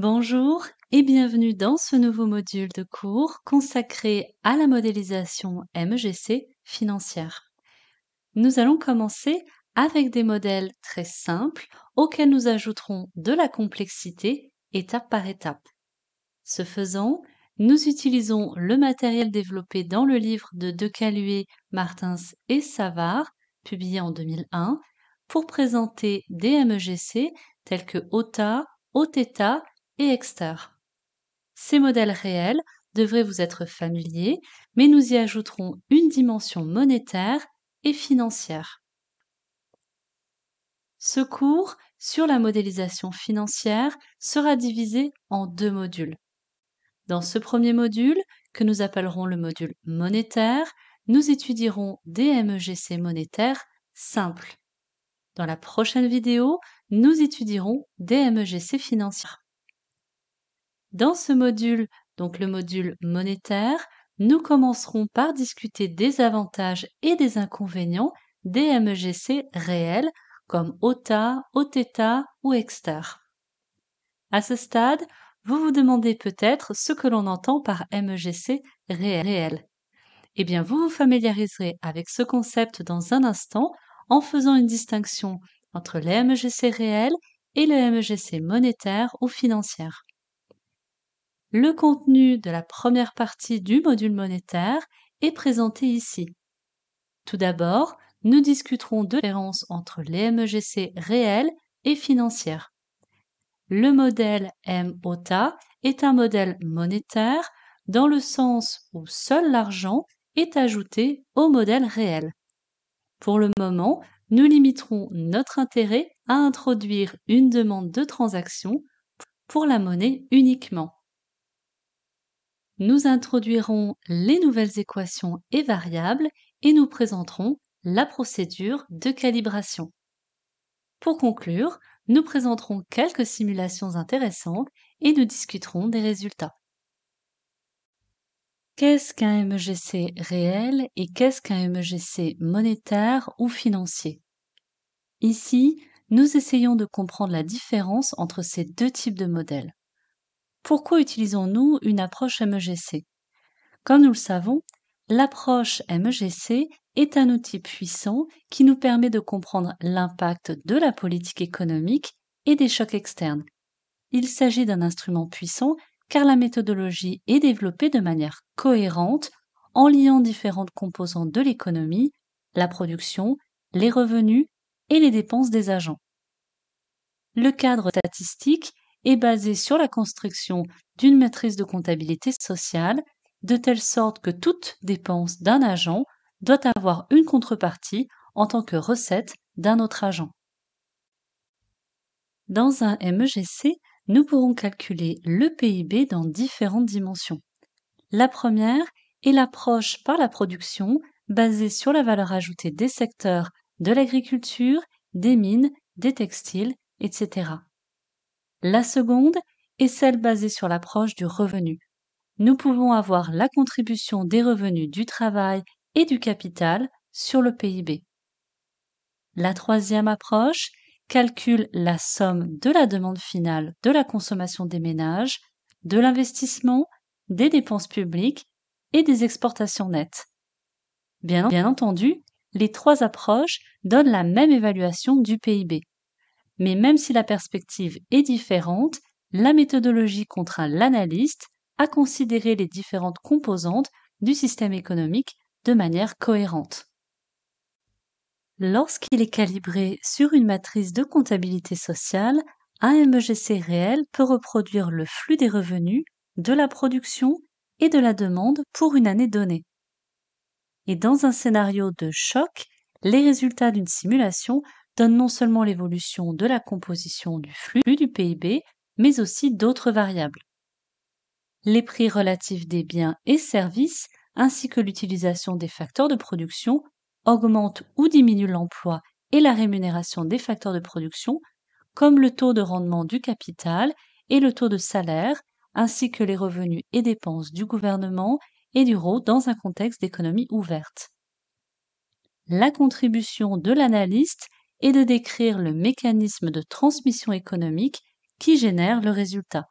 Bonjour et bienvenue dans ce nouveau module de cours consacré à la modélisation MEGC financière. Nous allons commencer avec des modèles très simples auxquels nous ajouterons de la complexité étape par étape. Ce faisant, nous utilisons le matériel développé dans le livre de De Martins et Savard, publié en 2001, pour présenter des MEGC tels que OTA, OTETA et Exter. Ces modèles réels devraient vous être familiers, mais nous y ajouterons une dimension monétaire et financière. Ce cours sur la modélisation financière sera divisé en deux modules. Dans ce premier module, que nous appellerons le module monétaire, nous étudierons des e monétaire simple. Dans la prochaine vidéo, nous étudierons des MEGC dans ce module, donc le module monétaire, nous commencerons par discuter des avantages et des inconvénients des MEGC réels comme OTA, OTETA ou EXTER. À ce stade, vous vous demandez peut-être ce que l'on entend par MEGC réel. Eh bien, vous vous familiariserez avec ce concept dans un instant en faisant une distinction entre les MEGC réels et les MEGC monétaires ou financières. Le contenu de la première partie du module monétaire est présenté ici. Tout d'abord, nous discuterons de la différence entre les MEGC réelles et financières. Le modèle MOTA est un modèle monétaire dans le sens où seul l'argent est ajouté au modèle réel. Pour le moment, nous limiterons notre intérêt à introduire une demande de transaction pour la monnaie uniquement nous introduirons les nouvelles équations et variables et nous présenterons la procédure de calibration. Pour conclure, nous présenterons quelques simulations intéressantes et nous discuterons des résultats. Qu'est-ce qu'un MEGC réel et qu'est-ce qu'un MEGC monétaire ou financier Ici, nous essayons de comprendre la différence entre ces deux types de modèles pourquoi utilisons-nous une approche MEGC Comme nous le savons, l'approche MEGC est un outil puissant qui nous permet de comprendre l'impact de la politique économique et des chocs externes. Il s'agit d'un instrument puissant car la méthodologie est développée de manière cohérente en liant différentes composantes de l'économie, la production, les revenus et les dépenses des agents. Le cadre statistique est basée sur la construction d'une maîtrise de comptabilité sociale, de telle sorte que toute dépense d'un agent doit avoir une contrepartie en tant que recette d'un autre agent. Dans un MEGC, nous pourrons calculer le PIB dans différentes dimensions. La première est l'approche par la production basée sur la valeur ajoutée des secteurs de l'agriculture, des mines, des textiles, etc. La seconde est celle basée sur l'approche du revenu. Nous pouvons avoir la contribution des revenus du travail et du capital sur le PIB. La troisième approche calcule la somme de la demande finale de la consommation des ménages, de l'investissement, des dépenses publiques et des exportations nettes. Bien, entendu, les trois approches donnent la même évaluation du PIB mais même si la perspective est différente, la méthodologie contraint l'analyste à considérer les différentes composantes du système économique de manière cohérente. Lorsqu'il est calibré sur une matrice de comptabilité sociale, un MEGC réel peut reproduire le flux des revenus, de la production et de la demande pour une année donnée. Et dans un scénario de choc, les résultats d'une simulation donne non seulement l'évolution de la composition du flux du PIB, mais aussi d'autres variables. Les prix relatifs des biens et services, ainsi que l'utilisation des facteurs de production, augmentent ou diminuent l'emploi et la rémunération des facteurs de production, comme le taux de rendement du capital et le taux de salaire, ainsi que les revenus et dépenses du gouvernement et du rôle dans un contexte d'économie ouverte. La contribution de l'analyste et de décrire le mécanisme de transmission économique qui génère le résultat.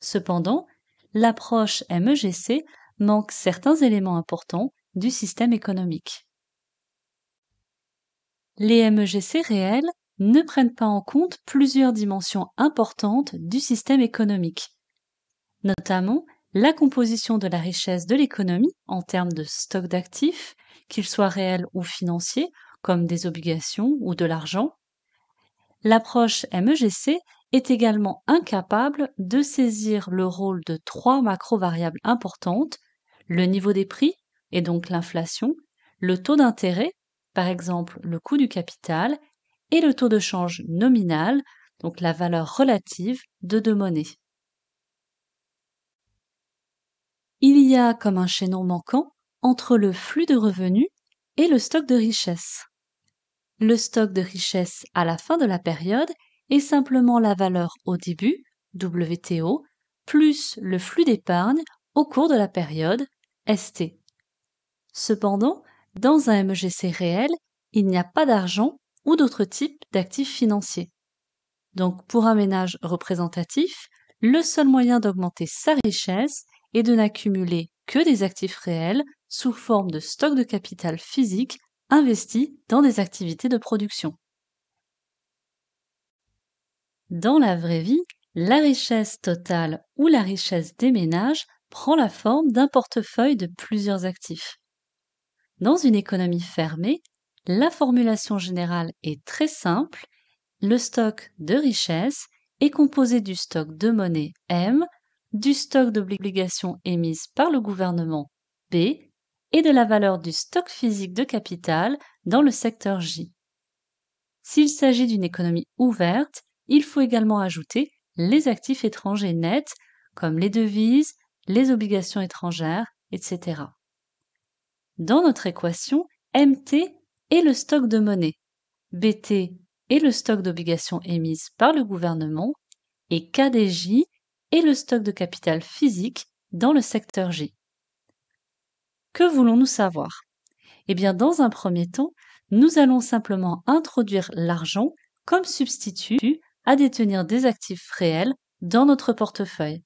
Cependant, l'approche MEGC manque certains éléments importants du système économique. Les MEGC réels ne prennent pas en compte plusieurs dimensions importantes du système économique, notamment la composition de la richesse de l'économie en termes de stock d'actifs, qu'ils soient réels ou financiers, comme des obligations ou de l'argent, l'approche MEGC est également incapable de saisir le rôle de trois macro-variables importantes, le niveau des prix, et donc l'inflation, le taux d'intérêt, par exemple le coût du capital, et le taux de change nominal, donc la valeur relative de deux monnaies. Il y a comme un chaînon manquant entre le flux de revenus et le stock de richesse. Le stock de richesse à la fin de la période est simplement la valeur au début, WTO, plus le flux d'épargne au cours de la période, ST. Cependant, dans un MEGC réel, il n'y a pas d'argent ou d'autres types d'actifs financiers. Donc pour un ménage représentatif, le seul moyen d'augmenter sa richesse est de n'accumuler que des actifs réels sous forme de stock de capital physique investi dans des activités de production. Dans la vraie vie, la richesse totale ou la richesse des ménages prend la forme d'un portefeuille de plusieurs actifs. Dans une économie fermée, la formulation générale est très simple. Le stock de richesse est composé du stock de monnaie M, du stock d'obligations émises par le gouvernement B et de la valeur du stock physique de capital dans le secteur J. S'il s'agit d'une économie ouverte, il faut également ajouter les actifs étrangers nets, comme les devises, les obligations étrangères, etc. Dans notre équation, MT est le stock de monnaie, BT est le stock d'obligations émises par le gouvernement et KDJ est le stock de capital physique dans le secteur J. Que voulons-nous savoir Eh bien, dans un premier temps, nous allons simplement introduire l'argent comme substitut à détenir des actifs réels dans notre portefeuille.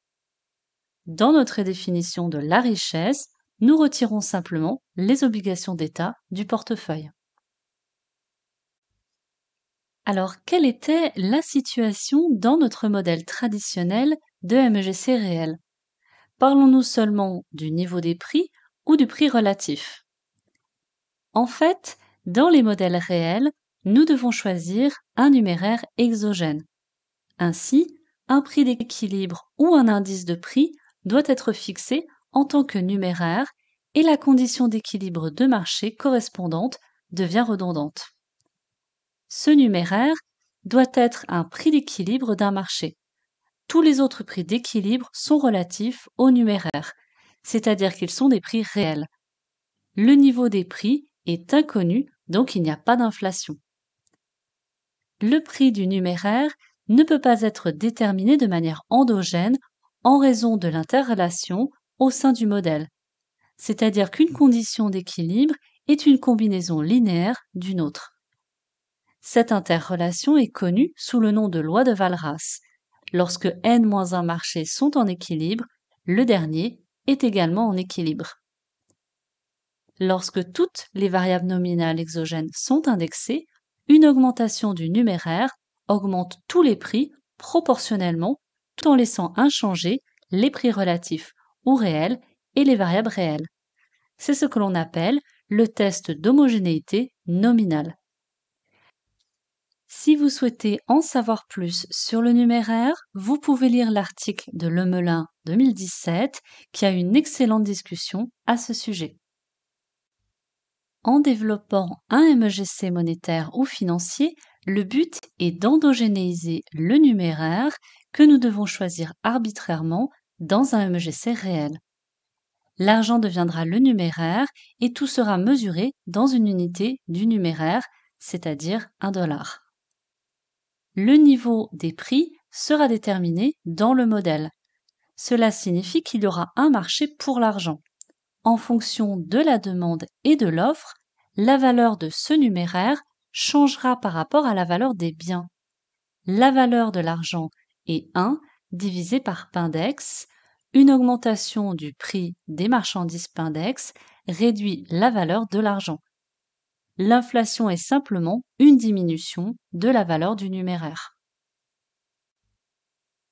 Dans notre définition de la richesse, nous retirons simplement les obligations d'État du portefeuille. Alors, quelle était la situation dans notre modèle traditionnel de MEGC réel Parlons-nous seulement du niveau des prix ou du prix relatif. En fait, dans les modèles réels, nous devons choisir un numéraire exogène. Ainsi, un prix d'équilibre ou un indice de prix doit être fixé en tant que numéraire et la condition d'équilibre de marché correspondante devient redondante. Ce numéraire doit être un prix d'équilibre d'un marché. Tous les autres prix d'équilibre sont relatifs au numéraire, c'est-à-dire qu'ils sont des prix réels. Le niveau des prix est inconnu, donc il n'y a pas d'inflation. Le prix du numéraire ne peut pas être déterminé de manière endogène en raison de l'interrelation au sein du modèle, c'est-à-dire qu'une condition d'équilibre est une combinaison linéaire d'une autre. Cette interrelation est connue sous le nom de loi de Valras. Lorsque n-1 marchés sont en équilibre, le dernier est également en équilibre. Lorsque toutes les variables nominales exogènes sont indexées, une augmentation du numéraire augmente tous les prix proportionnellement tout en laissant inchangés les prix relatifs ou réels et les variables réelles. C'est ce que l'on appelle le test d'homogénéité nominale. Si vous souhaitez en savoir plus sur le numéraire, vous pouvez lire l'article de Lemelin 2017 qui a une excellente discussion à ce sujet. En développant un MEGC monétaire ou financier, le but est d'endogénéiser le numéraire que nous devons choisir arbitrairement dans un MEGC réel. L'argent deviendra le numéraire et tout sera mesuré dans une unité du numéraire, c'est-à-dire un dollar. Le niveau des prix sera déterminé dans le modèle. Cela signifie qu'il y aura un marché pour l'argent. En fonction de la demande et de l'offre, la valeur de ce numéraire changera par rapport à la valeur des biens. La valeur de l'argent est 1 divisé par Pindex. Une augmentation du prix des marchandises Pindex réduit la valeur de l'argent. L'inflation est simplement une diminution de la valeur du numéraire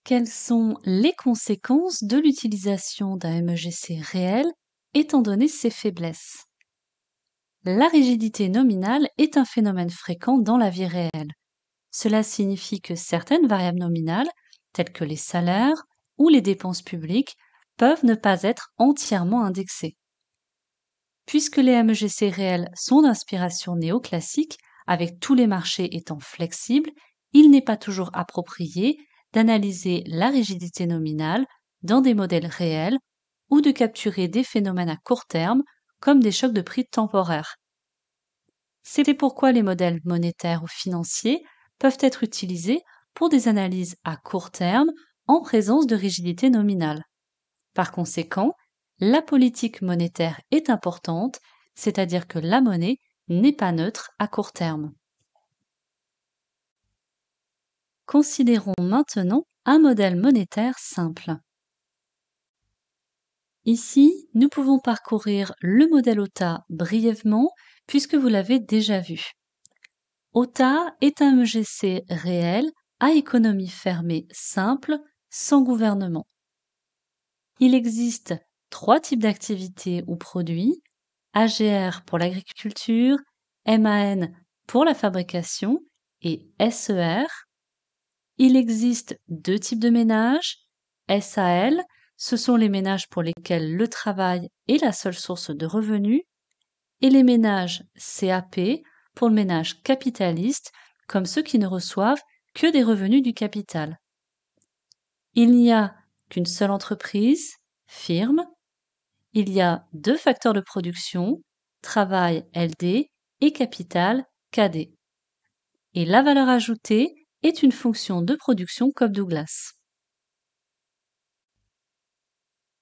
quelles sont les conséquences de l'utilisation d'un MEGC réel étant donné ses faiblesses. La rigidité nominale est un phénomène fréquent dans la vie réelle. Cela signifie que certaines variables nominales, telles que les salaires ou les dépenses publiques, peuvent ne pas être entièrement indexées. Puisque les MEGC réels sont d'inspiration néoclassique, avec tous les marchés étant flexibles, il n'est pas toujours approprié d'analyser la rigidité nominale dans des modèles réels ou de capturer des phénomènes à court terme comme des chocs de prix temporaires. C'est pourquoi les modèles monétaires ou financiers peuvent être utilisés pour des analyses à court terme en présence de rigidité nominale. Par conséquent, la politique monétaire est importante, c'est-à-dire que la monnaie n'est pas neutre à court terme. Considérons maintenant un modèle monétaire simple. Ici, nous pouvons parcourir le modèle OTA brièvement puisque vous l'avez déjà vu. OTA est un EGC réel à économie fermée simple sans gouvernement. Il existe trois types d'activités ou produits, AGR pour l'agriculture, MAN pour la fabrication et SER il existe deux types de ménages. SAL, ce sont les ménages pour lesquels le travail est la seule source de revenus, et les ménages CAP pour le ménage capitaliste, comme ceux qui ne reçoivent que des revenus du capital. Il n'y a qu'une seule entreprise, firme. Il y a deux facteurs de production, travail LD et capital KD. Et la valeur ajoutée est une fonction de production comme Douglas.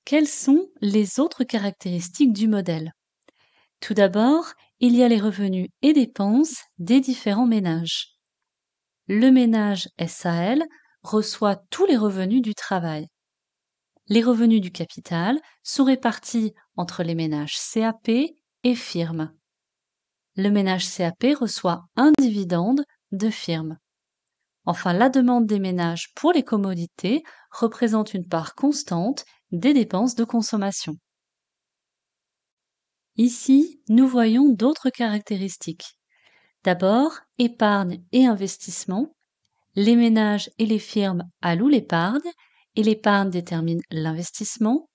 Quelles sont les autres caractéristiques du modèle Tout d'abord, il y a les revenus et dépenses des différents ménages. Le ménage SAL reçoit tous les revenus du travail. Les revenus du capital sont répartis entre les ménages CAP et firme. Le ménage CAP reçoit un dividende de firme. Enfin, la demande des ménages pour les commodités représente une part constante des dépenses de consommation. Ici, nous voyons d'autres caractéristiques. D'abord, épargne et investissement. Les ménages et les firmes allouent l'épargne et l'épargne détermine l'investissement.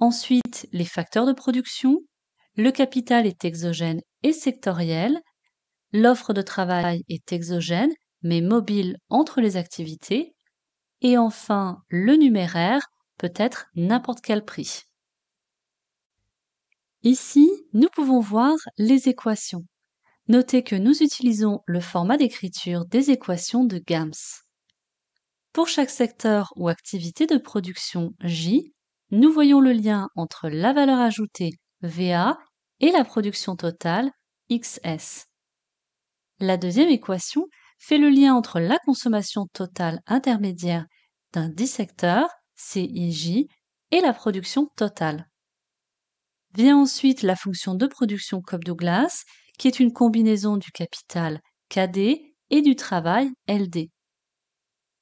Ensuite, les facteurs de production. Le capital est exogène et sectoriel. L'offre de travail est exogène mais mobile entre les activités. Et enfin, le numéraire peut être n'importe quel prix. Ici, nous pouvons voir les équations. Notez que nous utilisons le format d'écriture des équations de GAMS. Pour chaque secteur ou activité de production J, nous voyons le lien entre la valeur ajoutée VA et la production totale XS. La deuxième équation fait le lien entre la consommation totale intermédiaire d'un dissecteur, CIJ, et la production totale. Vient ensuite la fonction de production Cobb Douglas, qui est une combinaison du capital KD et du travail LD.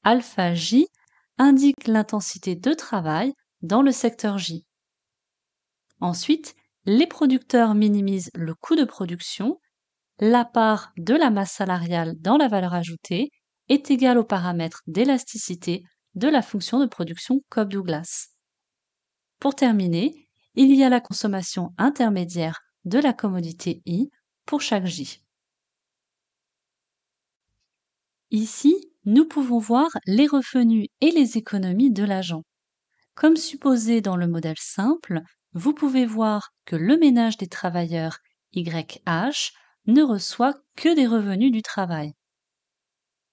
Alpha J indique l'intensité de travail dans le secteur J. Ensuite, les producteurs minimisent le coût de production la part de la masse salariale dans la valeur ajoutée est égale au paramètre d'élasticité de la fonction de production Cobb Douglas. Pour terminer, il y a la consommation intermédiaire de la commodité I pour chaque J. Ici, nous pouvons voir les revenus et les économies de l'agent. Comme supposé dans le modèle simple, vous pouvez voir que le ménage des travailleurs YH ne reçoit que des revenus du travail.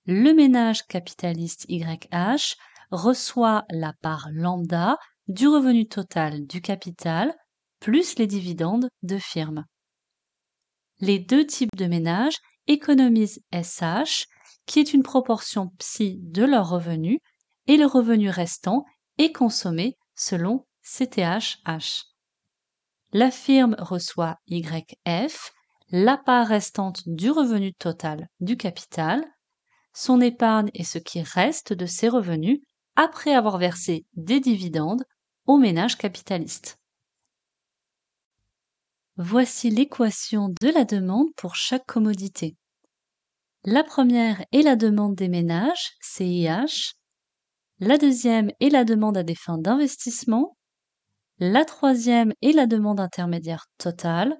Le ménage capitaliste YH reçoit la part lambda du revenu total du capital plus les dividendes de firme. Les deux types de ménages économisent SH, qui est une proportion psi de leur revenu, et le revenu restant est consommé selon CTHH. La firme reçoit YF, la part restante du revenu total du capital, son épargne et ce qui reste de ses revenus après avoir versé des dividendes aux ménages capitalistes. Voici l'équation de la demande pour chaque commodité. La première est la demande des ménages, CIH. La deuxième est la demande à des fins d'investissement. La troisième est la demande intermédiaire totale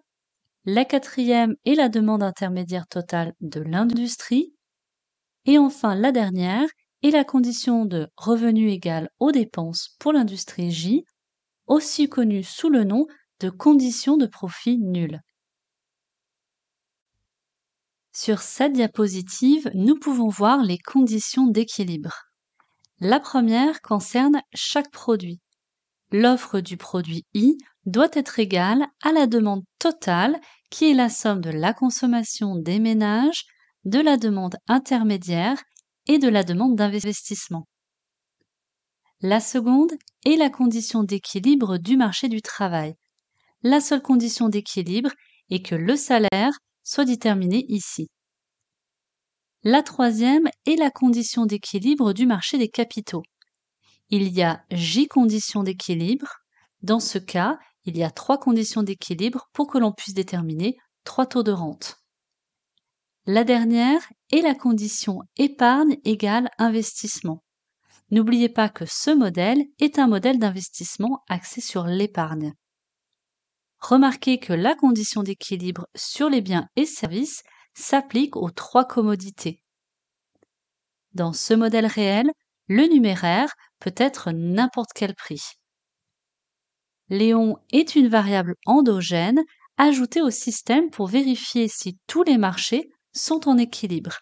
la quatrième est la demande intermédiaire totale de l'industrie, et enfin la dernière est la condition de revenu égal aux dépenses pour l'industrie J, aussi connue sous le nom de condition de profit nul. Sur cette diapositive, nous pouvons voir les conditions d'équilibre. La première concerne chaque produit. L'offre du produit I doit être égale à la demande totale qui est la somme de la consommation des ménages, de la demande intermédiaire et de la demande d'investissement. La seconde est la condition d'équilibre du marché du travail. La seule condition d'équilibre est que le salaire soit déterminé ici. La troisième est la condition d'équilibre du marché des capitaux. Il y a J conditions d'équilibre. Dans ce cas, il y a trois conditions d'équilibre pour que l'on puisse déterminer trois taux de rente. La dernière est la condition épargne égale investissement. N'oubliez pas que ce modèle est un modèle d'investissement axé sur l'épargne. Remarquez que la condition d'équilibre sur les biens et services s'applique aux trois commodités. Dans ce modèle réel, le numéraire peut être n'importe quel prix. Léon est une variable endogène ajoutée au système pour vérifier si tous les marchés sont en équilibre.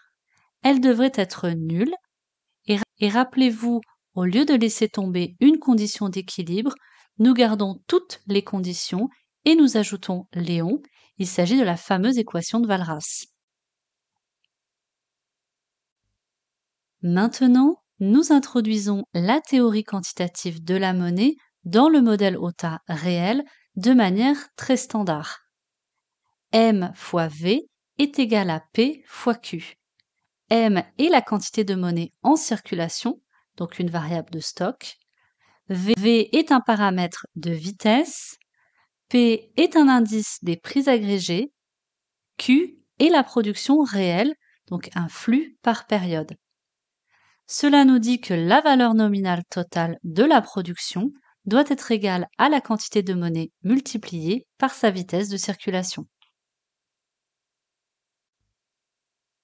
Elle devrait être nulle et, rappelez-vous, au lieu de laisser tomber une condition d'équilibre, nous gardons toutes les conditions et nous ajoutons Léon. Il s'agit de la fameuse équation de Valras. Maintenant, nous introduisons la théorie quantitative de la monnaie dans le modèle OTA réel de manière très standard. M fois V est égal à P fois Q. M est la quantité de monnaie en circulation, donc une variable de stock. V est un paramètre de vitesse. P est un indice des prix agrégés. Q est la production réelle, donc un flux par période. Cela nous dit que la valeur nominale totale de la production doit être égale à la quantité de monnaie multipliée par sa vitesse de circulation.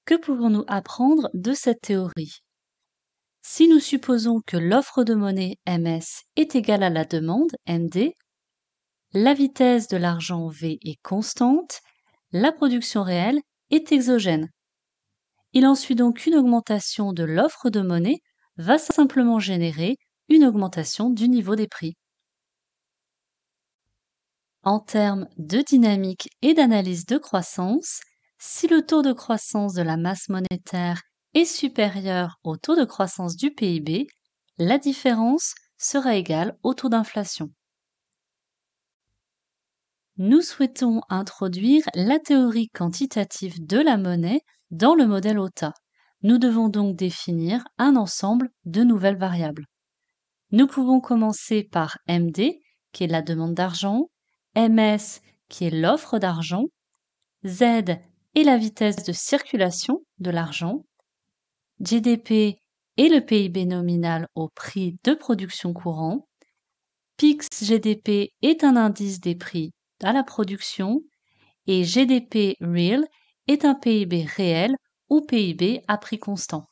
Que pouvons-nous apprendre de cette théorie Si nous supposons que l'offre de monnaie MS est égale à la demande MD, la vitesse de l'argent V est constante, la production réelle est exogène. Il en suit donc qu'une augmentation de l'offre de monnaie va simplement générer une augmentation du niveau des prix. En termes de dynamique et d'analyse de croissance, si le taux de croissance de la masse monétaire est supérieur au taux de croissance du PIB, la différence sera égale au taux d'inflation. Nous souhaitons introduire la théorie quantitative de la monnaie dans le modèle OTA. Nous devons donc définir un ensemble de nouvelles variables. Nous pouvons commencer par MD, qui est la demande d'argent, MS, qui est l'offre d'argent, Z est la vitesse de circulation de l'argent, GDP est le PIB nominal au prix de production courant, PIX GDP est un indice des prix à la production et GDP Real est un PIB réel ou PIB à prix constant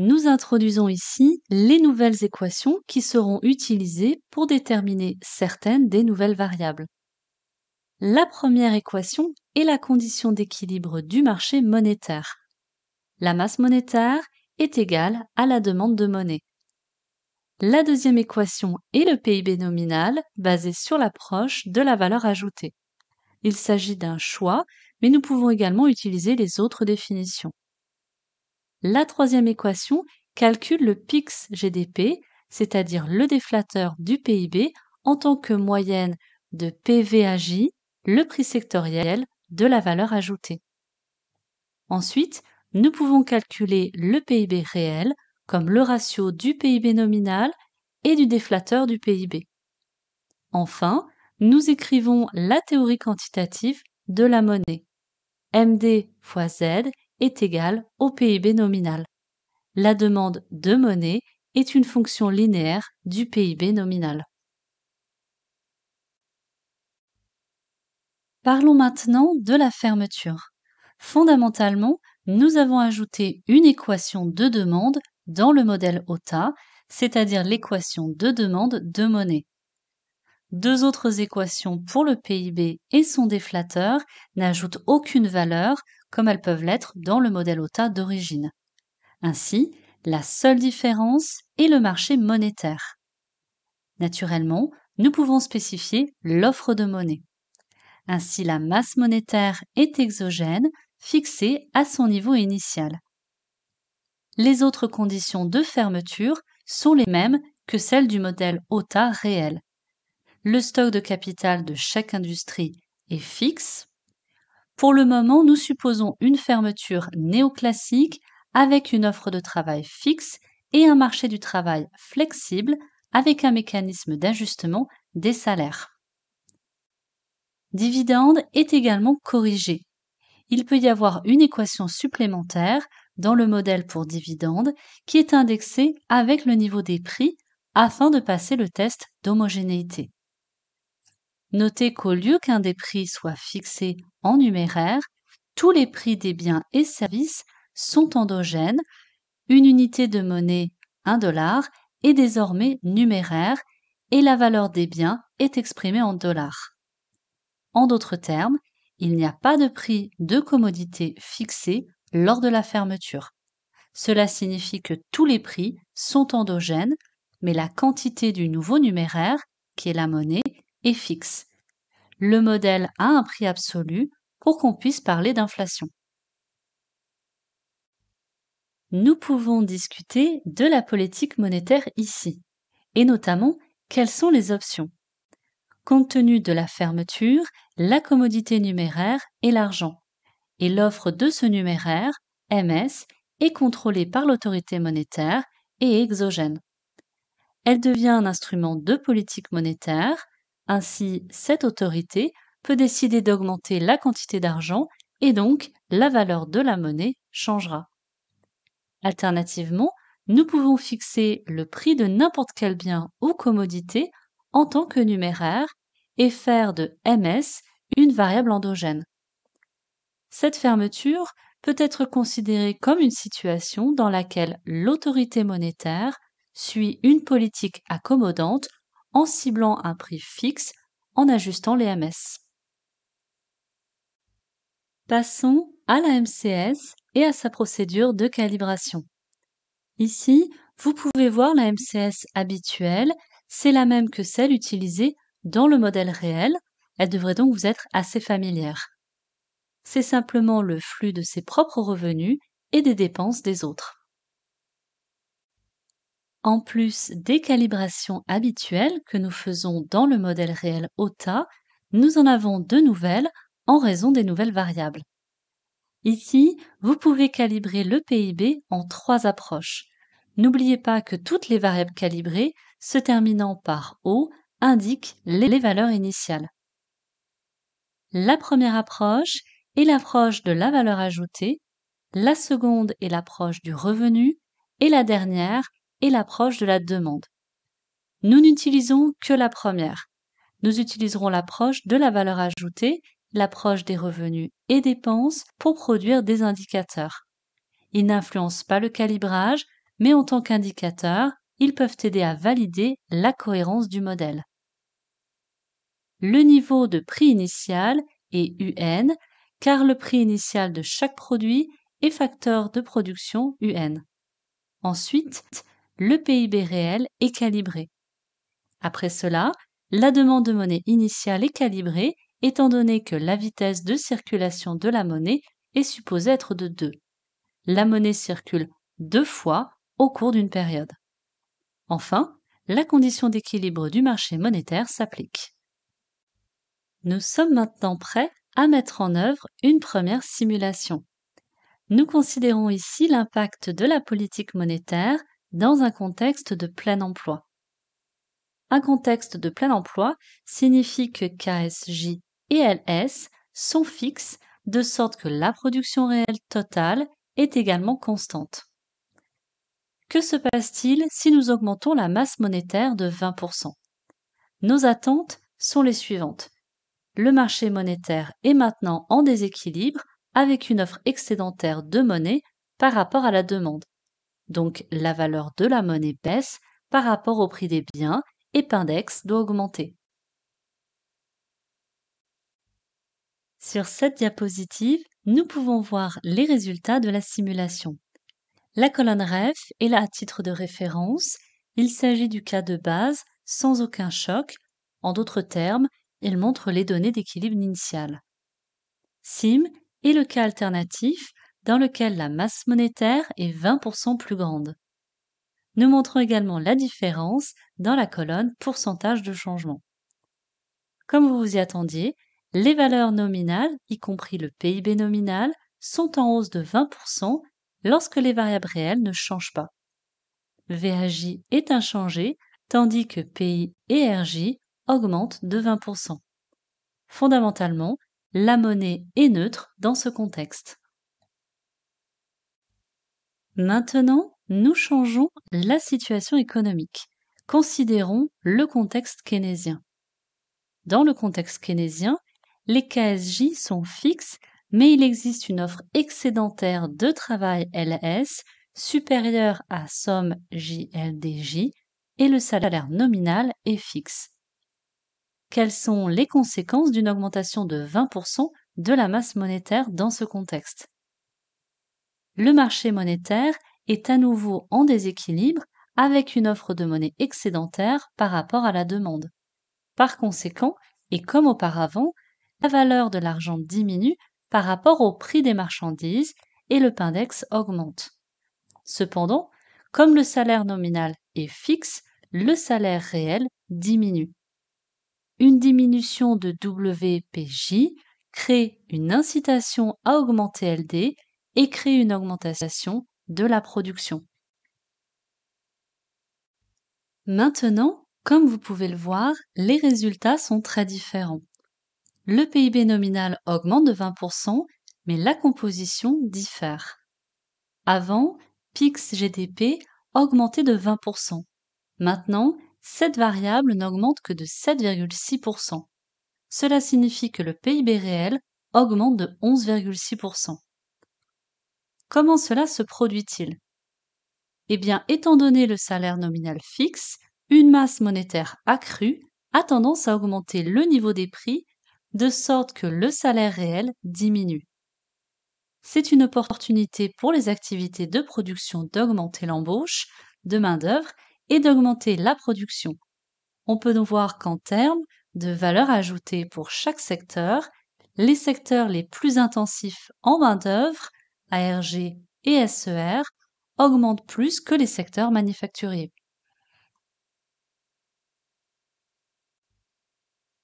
nous introduisons ici les nouvelles équations qui seront utilisées pour déterminer certaines des nouvelles variables. La première équation est la condition d'équilibre du marché monétaire. La masse monétaire est égale à la demande de monnaie. La deuxième équation est le PIB nominal basé sur l'approche de la valeur ajoutée. Il s'agit d'un choix, mais nous pouvons également utiliser les autres définitions. La troisième équation calcule le PIX GDP, c'est-à-dire le déflateur du PIB en tant que moyenne de PVAJ, le prix sectoriel de la valeur ajoutée. Ensuite, nous pouvons calculer le PIB réel comme le ratio du PIB nominal et du déflateur du PIB. Enfin, nous écrivons la théorie quantitative de la monnaie. MD fois Z est égal au PIB nominal. La demande de monnaie est une fonction linéaire du PIB nominal. Parlons maintenant de la fermeture. Fondamentalement, nous avons ajouté une équation de demande dans le modèle OTA, c'est-à-dire l'équation de demande de monnaie. Deux autres équations pour le PIB et son déflateur n'ajoutent aucune valeur comme elles peuvent l'être dans le modèle OTA d'origine. Ainsi, la seule différence est le marché monétaire. Naturellement, nous pouvons spécifier l'offre de monnaie. Ainsi, la masse monétaire est exogène, fixée à son niveau initial. Les autres conditions de fermeture sont les mêmes que celles du modèle OTA réel. Le stock de capital de chaque industrie est fixe pour le moment, nous supposons une fermeture néoclassique avec une offre de travail fixe et un marché du travail flexible avec un mécanisme d'ajustement des salaires. Dividende est également corrigé. Il peut y avoir une équation supplémentaire dans le modèle pour dividende qui est indexée avec le niveau des prix afin de passer le test d'homogénéité. Notez qu'au lieu qu'un des prix soit fixé en numéraire, tous les prix des biens et services sont endogènes. Une unité de monnaie, un dollar, est désormais numéraire et la valeur des biens est exprimée en dollars. En d'autres termes, il n'y a pas de prix de commodité fixé lors de la fermeture. Cela signifie que tous les prix sont endogènes, mais la quantité du nouveau numéraire, qui est la monnaie, est fixe. Le modèle a un prix absolu pour qu'on puisse parler d'inflation. Nous pouvons discuter de la politique monétaire ici, et notamment quelles sont les options. Compte tenu de la fermeture, la commodité numéraire est l'argent, et l'offre de ce numéraire, MS, est contrôlée par l'autorité monétaire et exogène. Elle devient un instrument de politique monétaire ainsi, cette autorité peut décider d'augmenter la quantité d'argent et donc la valeur de la monnaie changera. Alternativement, nous pouvons fixer le prix de n'importe quel bien ou commodité en tant que numéraire et faire de ms une variable endogène. Cette fermeture peut être considérée comme une situation dans laquelle l'autorité monétaire suit une politique accommodante en ciblant un prix fixe en ajustant les MS. Passons à la MCS et à sa procédure de calibration. Ici, vous pouvez voir la MCS habituelle, c'est la même que celle utilisée dans le modèle réel, elle devrait donc vous être assez familière. C'est simplement le flux de ses propres revenus et des dépenses des autres. En plus des calibrations habituelles que nous faisons dans le modèle réel OTA, nous en avons deux nouvelles en raison des nouvelles variables. Ici, vous pouvez calibrer le PIB en trois approches. N'oubliez pas que toutes les variables calibrées se terminant par O indiquent les valeurs initiales. La première approche est l'approche de la valeur ajoutée, la seconde est l'approche du revenu et la dernière et l'approche de la demande. Nous n'utilisons que la première. Nous utiliserons l'approche de la valeur ajoutée, l'approche des revenus et dépenses pour produire des indicateurs. Ils n'influencent pas le calibrage, mais en tant qu'indicateurs, ils peuvent aider à valider la cohérence du modèle. Le niveau de prix initial est UN, car le prix initial de chaque produit est facteur de production UN. Ensuite, le PIB réel est calibré. Après cela, la demande de monnaie initiale est calibrée étant donné que la vitesse de circulation de la monnaie est supposée être de 2. La monnaie circule deux fois au cours d'une période. Enfin, la condition d'équilibre du marché monétaire s'applique. Nous sommes maintenant prêts à mettre en œuvre une première simulation. Nous considérons ici l'impact de la politique monétaire dans un contexte de plein emploi. Un contexte de plein emploi signifie que KSJ et LS sont fixes de sorte que la production réelle totale est également constante. Que se passe-t-il si nous augmentons la masse monétaire de 20% Nos attentes sont les suivantes. Le marché monétaire est maintenant en déséquilibre avec une offre excédentaire de monnaie par rapport à la demande donc la valeur de la monnaie baisse par rapport au prix des biens et Pindex doit augmenter. Sur cette diapositive, nous pouvons voir les résultats de la simulation. La colonne REF est là à titre de référence. Il s'agit du cas de base sans aucun choc. En d'autres termes, il montre les données d'équilibre initial. SIM est le cas alternatif dans lequel la masse monétaire est 20% plus grande. Nous montrons également la différence dans la colonne pourcentage de changement. Comme vous vous y attendiez, les valeurs nominales, y compris le PIB nominal, sont en hausse de 20% lorsque les variables réelles ne changent pas. VAJ est inchangé, tandis que PI et RJ augmentent de 20%. Fondamentalement, la monnaie est neutre dans ce contexte. Maintenant, nous changeons la situation économique. Considérons le contexte keynésien. Dans le contexte keynésien, les KSJ sont fixes, mais il existe une offre excédentaire de travail LS supérieure à somme JLDJ et le salaire nominal est fixe. Quelles sont les conséquences d'une augmentation de 20% de la masse monétaire dans ce contexte le marché monétaire est à nouveau en déséquilibre avec une offre de monnaie excédentaire par rapport à la demande. Par conséquent, et comme auparavant, la valeur de l'argent diminue par rapport au prix des marchandises et le PINDEX augmente. Cependant, comme le salaire nominal est fixe, le salaire réel diminue. Une diminution de WPJ crée une incitation à augmenter LD et créer une augmentation de la production. Maintenant, comme vous pouvez le voir, les résultats sont très différents. Le PIB nominal augmente de 20%, mais la composition diffère. Avant, PIX GDP augmentait de 20%. Maintenant, cette variable n'augmente que de 7,6%. Cela signifie que le PIB réel augmente de 11,6%. Comment cela se produit-il Eh bien, étant donné le salaire nominal fixe, une masse monétaire accrue a tendance à augmenter le niveau des prix de sorte que le salaire réel diminue. C'est une opportunité pour les activités de production d'augmenter l'embauche de main-d'œuvre et d'augmenter la production. On peut donc voir qu'en termes de valeur ajoutée pour chaque secteur, les secteurs les plus intensifs en main-d'œuvre ARG et SER augmentent plus que les secteurs manufacturiers.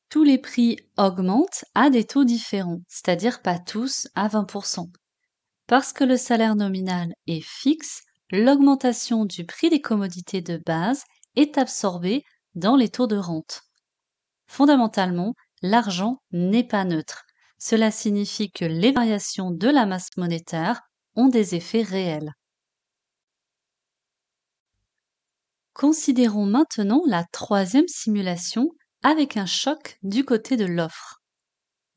Tous les prix augmentent à des taux différents, c'est-à-dire pas tous à 20%. Parce que le salaire nominal est fixe, l'augmentation du prix des commodités de base est absorbée dans les taux de rente. Fondamentalement, l'argent n'est pas neutre. Cela signifie que les variations de la masse monétaire ont des effets réels. Considérons maintenant la troisième simulation avec un choc du côté de l'offre.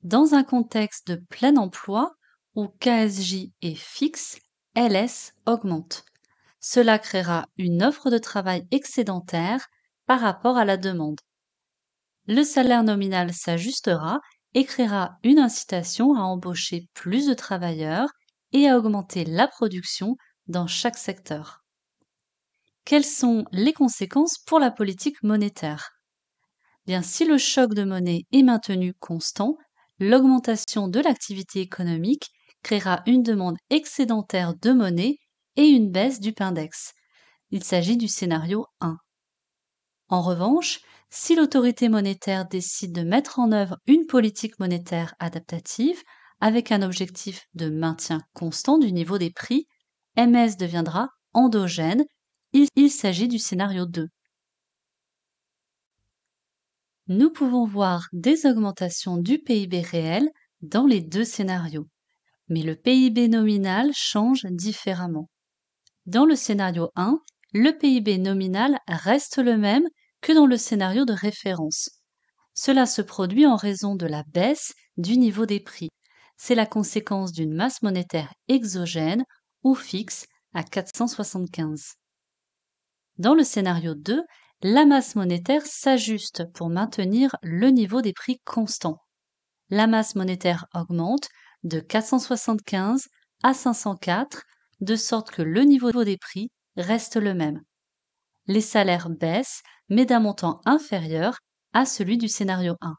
Dans un contexte de plein emploi où KSJ est fixe, LS augmente. Cela créera une offre de travail excédentaire par rapport à la demande. Le salaire nominal s'ajustera écrira une incitation à embaucher plus de travailleurs et à augmenter la production dans chaque secteur. Quelles sont les conséquences pour la politique monétaire Bien, si le choc de monnaie est maintenu constant, l'augmentation de l'activité économique créera une demande excédentaire de monnaie et une baisse du Pindex. Il s'agit du scénario 1. En revanche, si l'autorité monétaire décide de mettre en œuvre une politique monétaire adaptative avec un objectif de maintien constant du niveau des prix, MS deviendra endogène. Il, s'agit du scénario 2. Nous pouvons voir des augmentations du PIB réel dans les deux scénarios, mais le PIB nominal change différemment. Dans le scénario 1, le PIB nominal reste le même que dans le scénario de référence. Cela se produit en raison de la baisse du niveau des prix. C'est la conséquence d'une masse monétaire exogène ou fixe à 475. Dans le scénario 2, la masse monétaire s'ajuste pour maintenir le niveau des prix constant. La masse monétaire augmente de 475 à 504, de sorte que le niveau des prix reste le même. Les salaires baissent mais d'un montant inférieur à celui du scénario 1.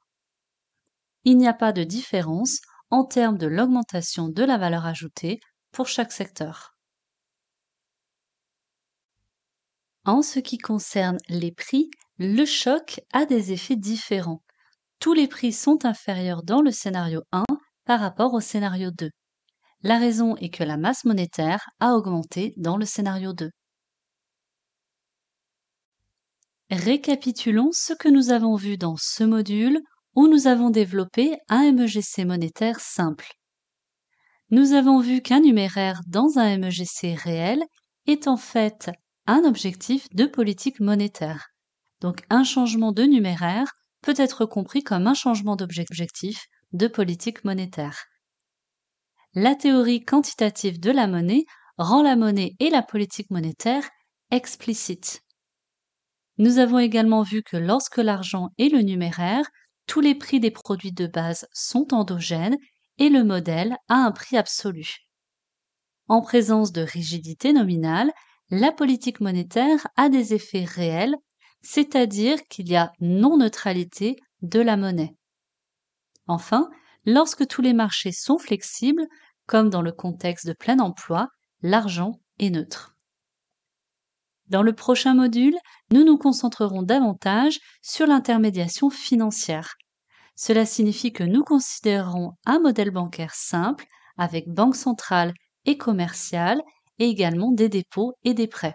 Il n'y a pas de différence en termes de l'augmentation de la valeur ajoutée pour chaque secteur. En ce qui concerne les prix, le choc a des effets différents. Tous les prix sont inférieurs dans le scénario 1 par rapport au scénario 2. La raison est que la masse monétaire a augmenté dans le scénario 2. Récapitulons ce que nous avons vu dans ce module où nous avons développé un MEGC monétaire simple. Nous avons vu qu'un numéraire dans un MEGC réel est en fait un objectif de politique monétaire. Donc un changement de numéraire peut être compris comme un changement d'objectif de politique monétaire. La théorie quantitative de la monnaie rend la monnaie et la politique monétaire explicites. Nous avons également vu que lorsque l'argent est le numéraire, tous les prix des produits de base sont endogènes et le modèle a un prix absolu. En présence de rigidité nominale, la politique monétaire a des effets réels, c'est-à-dire qu'il y a non-neutralité de la monnaie. Enfin, lorsque tous les marchés sont flexibles, comme dans le contexte de plein emploi, l'argent est neutre. Dans le prochain module, nous nous concentrerons davantage sur l'intermédiation financière. Cela signifie que nous considérerons un modèle bancaire simple avec banque centrale et commerciale et également des dépôts et des prêts.